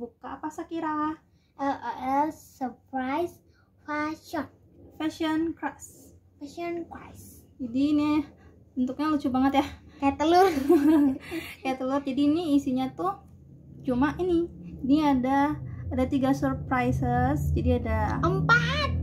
buka apa Sakira? LOL Surprise Fashion. Fashion Crush. Fashion Crush. Jadi ini bentuknya lucu banget ya. Kayak telur. Kayak telur. Jadi ini isinya tuh cuma ini. Ini ada ada tiga surprises. Jadi ada empat.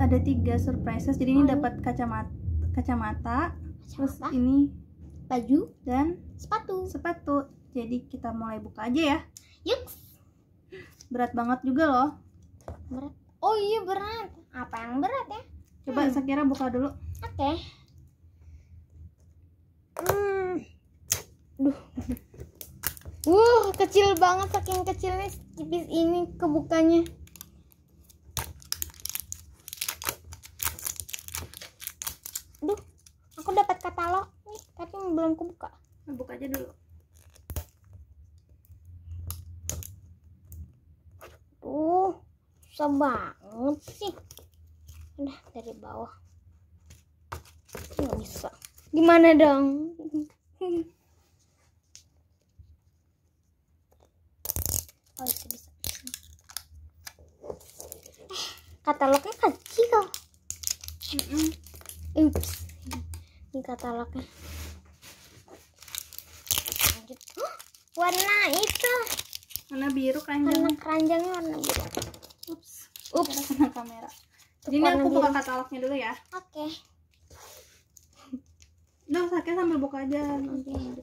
Ada tiga surprises. Jadi ini dapat kacamata, kacamata, Terus ini baju dan sepatu. Sepatu. Jadi kita mulai buka aja ya. Yuk, Berat banget juga loh. Berat. Oh iya berat. Apa yang berat ya? Coba hmm. Sakira buka dulu. Oke. Okay. Hmm. Duh. Wuh, kecil banget saking kecilnya tipis ini kebukanya. Duh, aku dapat katalog nih, tapi belum kubuka. Buka aja dulu. susah banget sih udah dari bawah nggak bisa gimana dong oh itu bisa eh, katalognya kecil ini katalognya lanjut warna itu warna biru kan? warna keranjangnya warna biru ups ups kena kamera Jadi ini aku buka katalognya dulu ya oke okay. Nah, sakit sambil buka aja nanti. Okay.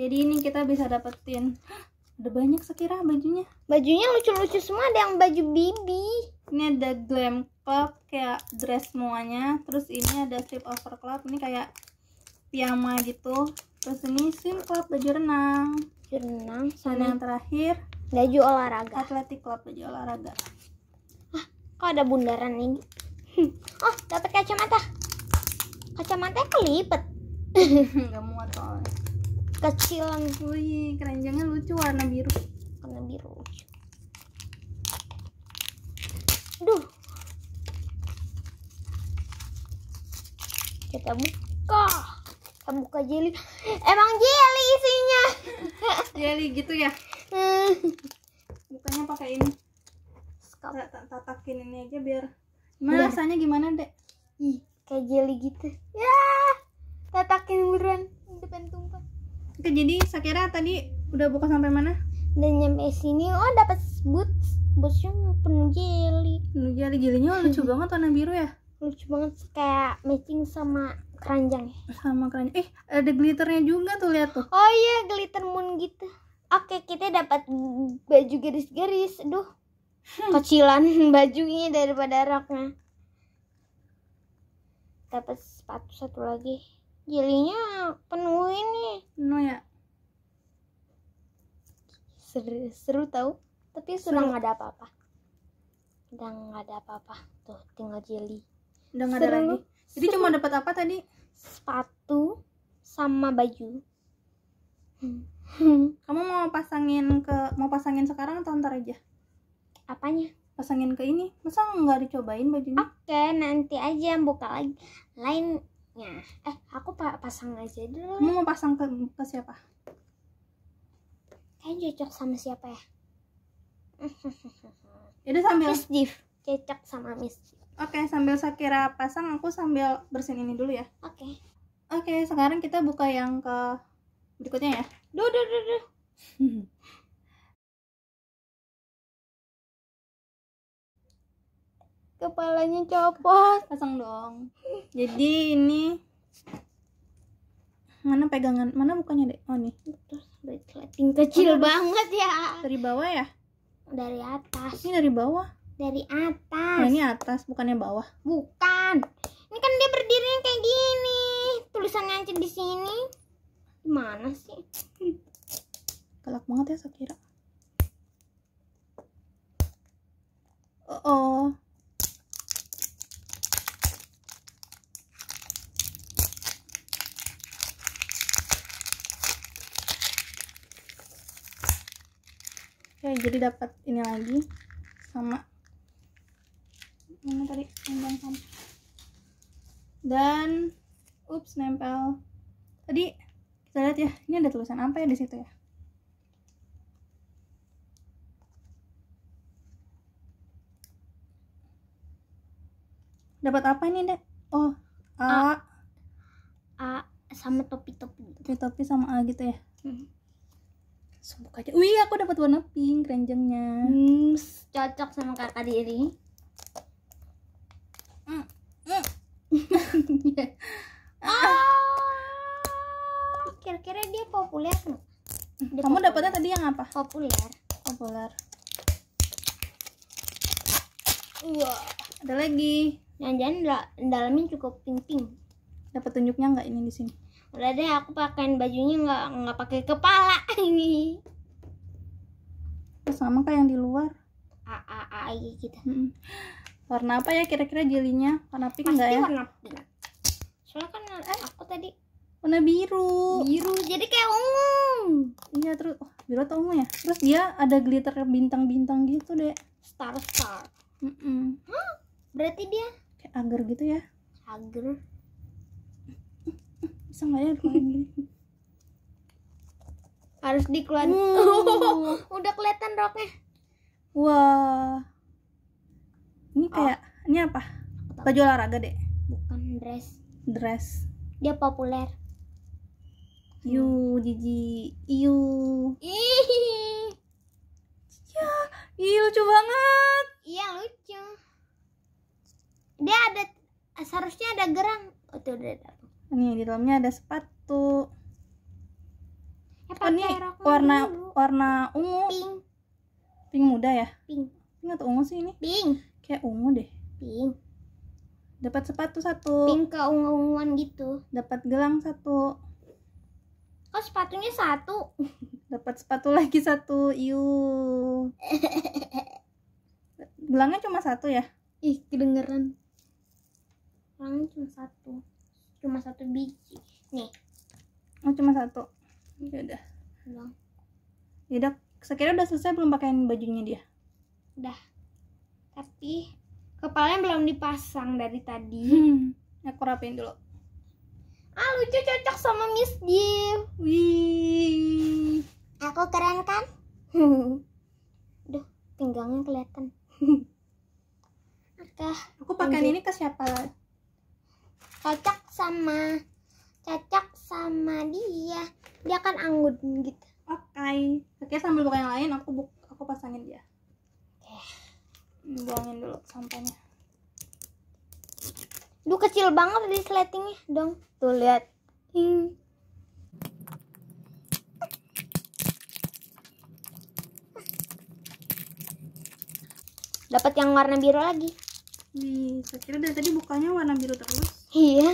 Jadi ini kita bisa dapetin. Ada banyak sekira bajunya. Bajunya lucu-lucu semua, ada yang baju bibi. Ini ada glam club kayak dress semuanya. Terus ini ada slip over club, ini kayak piyama gitu. Terus ini simple baju renang. Renang. Dan yang terakhir baju olahraga atletik club baju olahraga ah kok ada bundaran ini hm, oh dapat kacamata kacamata kelipet nggak muat soalnya kecilan wih keranjangnya lucu warna biru warna biru duh kita buka kita buka jeli emang jeli isinya jeli gitu ya bukannya pakai ini tak tatakin ini aja biar iya. gimana rasanya gimana dek ih kayak jelly gitu ya tatakin buruan depan tumpah oke jadi Sakira tadi udah buka sampai mana dan nyampe sini oh dapat boots bootsnya penuh jelly penuh jelly jellynya lucu banget warna biru ya lucu banget kayak matching sama keranjang ya sama keranjang eh ada glitternya juga tuh lihat tuh oh iya glitter moon gitu Oke, kita dapat baju garis-garis. Duh, kecilan bajunya daripada roknya. Dapat sepatu satu lagi. Jelinya penuh ini. Penuh ya? Seru, seru tau. Tapi sudah nggak ada apa-apa. Udah nggak ada apa-apa. Tuh, tinggal jeli. Udah nggak ada lagi. Jadi seru. cuma dapat apa tadi? Sepatu sama baju. Hmm Kamu mau pasangin ke mau pasangin sekarang atau ntar aja? Apanya? Pasangin ke ini. Masa nggak dicobain bajunya? Oke, okay, nanti aja yang buka lagi lainnya. Eh, aku pasang aja dulu. Kamu mau pasang ke ke siapa? Kayaknya cocok sama siapa ya? Itu sambil Miss Div. Cocok sama Miss Div. Oke, okay, sambil Sakira pasang aku sambil bersihin ini dulu ya. Oke. Okay. Oke, okay, sekarang kita buka yang ke berikutnya ya. Duh, duh, duh, duh. Kepalanya copot. Pasang dong. Jadi ini mana pegangan mana bukannya dek oh nih kecil, kecil banget ya dari bawah ya dari atas ini dari bawah dari atas nah, ini atas bukannya bawah bukan ini kan dia berdirinya kayak gini tulisannya aja di sini Mana sih? Galak banget ya Sakira. Uh oh. Oke, ya, jadi dapat ini lagi sama mana tadi dan ups nempel tadi kita lihat ya ini ada tulisan apa ya di situ ya dapat apa ini dek oh a a, a sama topi topi topi topi sama a gitu ya hmm. Sumpah aja wih aku dapat warna pink ranjangnya hmm, cocok sama kakak diri hmm. Hmm. yeah. ah kira-kira dia populer nggak? populer. Kamu dapatnya tadi yang apa? Populer. Populer. ada lagi. Jangan-jangan dalamin cukup pink-pink. Dapat tunjuknya nggak ini di sini? Udah deh, aku pakaiin bajunya nggak nggak pakai kepala ini. Oh, sama kayak yang di luar. A a a, gitu kita. Hmm. Warna apa ya kira-kira jelinya? Warna pink nggak ya? Warna pink. Soalnya kan eh. aku tadi warna biru biru jadi kayak ungu iya terus oh, biru atau ungu ya terus dia ada glitter bintang-bintang gitu deh star star mm -mm. Huh? berarti dia kayak agar gitu ya agar bisa nggak ya harus dikeluarin uh. udah kelihatan roknya wah ini oh. kayak oh. ini apa baju olahraga deh bukan dress dress dia populer Iu, hmm. jijik. Iu. Ih. Ya, iya lucu banget. Iya lucu. Dia ada seharusnya ada gerang. Oh, tuh udah ada. Nih di dalamnya ada sepatu. Ya, oh, ini warna dulu. warna ungu. Pink. Pink muda ya? Pink. Pink atau ungu sih ini? Pink. Kayak ungu deh. Pink. Dapat sepatu satu. Pink ke ungu-unguan gitu. Dapat gelang satu kok sepatunya satu dapat sepatu lagi satu iu gelangnya cuma satu ya ih kedengeran gelangnya cuma satu cuma satu biji nih oh cuma satu ya udah ya udah sekiranya udah selesai belum pakaiin bajunya dia udah tapi kepalanya belum dipasang dari tadi hmm. aku rapiin dulu ah lucu cocok sama Miss Jim wih aku keren kan duh pinggangnya kelihatan oke aku pakai ini ke siapa cocok sama cocok sama dia dia kan anggun gitu oke okay. oke okay, sambil buka yang lain aku buk aku pasangin dia okay. buangin dulu sampahnya Duh kecil banget di sletingnya dong. Tuh lihat. Hmm. Dapat yang warna biru lagi. Nih, saya kira dari tadi bukanya warna biru terus. Iya.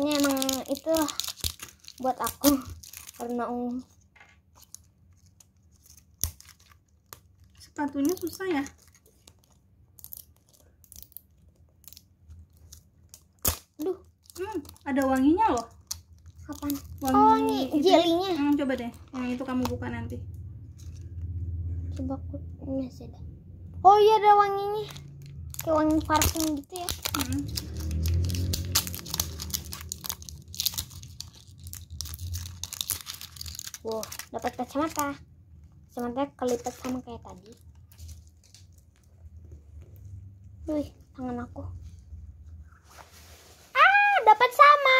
Ini emang itu buat aku warna ungu. Sepatunya susah ya? aduh, hmm, ada wanginya loh. Kapan? Wangi, oh, wangi jelinya. Hmm, coba deh. Yang itu kamu buka nanti. Coba aku masih sedap. Oh iya ada wanginya. Kayak wangi parfum gitu ya. Hmm. Wow, dapat kacamata. Kacamata kelipat sama kayak tadi. Wih, tangan aku dapat sama.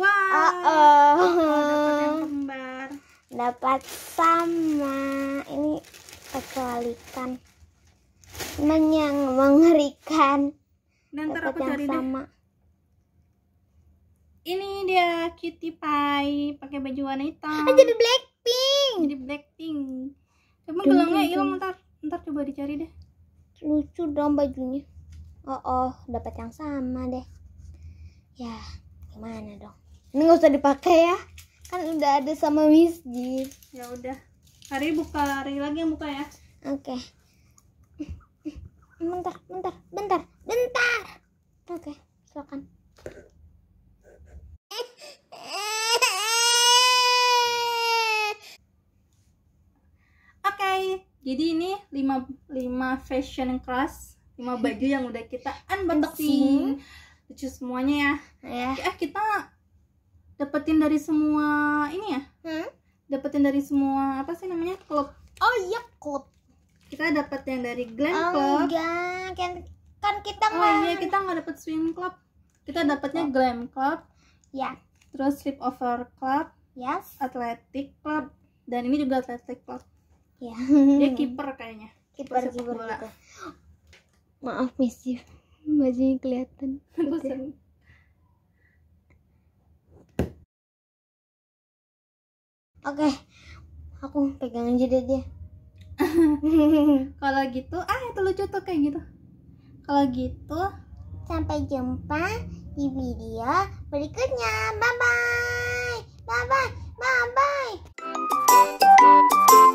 Wow. Oh, oh. oh dapat Dapat sama. Ini kecualikan. Menyang mengerikan. Dan dapat yang sama. Ini dia Cutie Pie pakai baju warna hitam. Ah, jadi Blackpink. Jadi Blackpink. Cuma gelangnya hilang ntar ntar coba dicari deh. Lucu dong bajunya. Oh, oh, dapat yang sama deh ya gimana dong ini nggak usah dipakai ya kan udah ada sama masjid ya udah hari buka hari lagi yang buka ya oke okay. bentar bentar bentar bentar oke okay, silakan Oke, jadi ini 5 5 fashion class, 5 baju yang udah kita unboxing lucu semuanya ya. Ya. Eh kita dapetin dari semua ini ya. Hmm? Dapetin dari semua apa sih namanya klub? Oh iya klub. Kita dapet yang dari Glen oh, Club. Enggak, kan, kan kita oh, nggak. Oh iya kita nggak dapet swim Club. Kita dapetnya oh. Glam Club. Ya. Terus Sleepover Club. Yes. Athletic Club. Dan ini juga Athletic Club. Ya. Dia keeper kayaknya. Kiper kiper bola. Gitu. Maaf, Miss bajunya kelihatan oke okay. aku pegang aja deh dia kalau gitu ah itu lucu tuh kayak gitu kalau gitu sampai jumpa di video berikutnya bye bye bye bye bye bye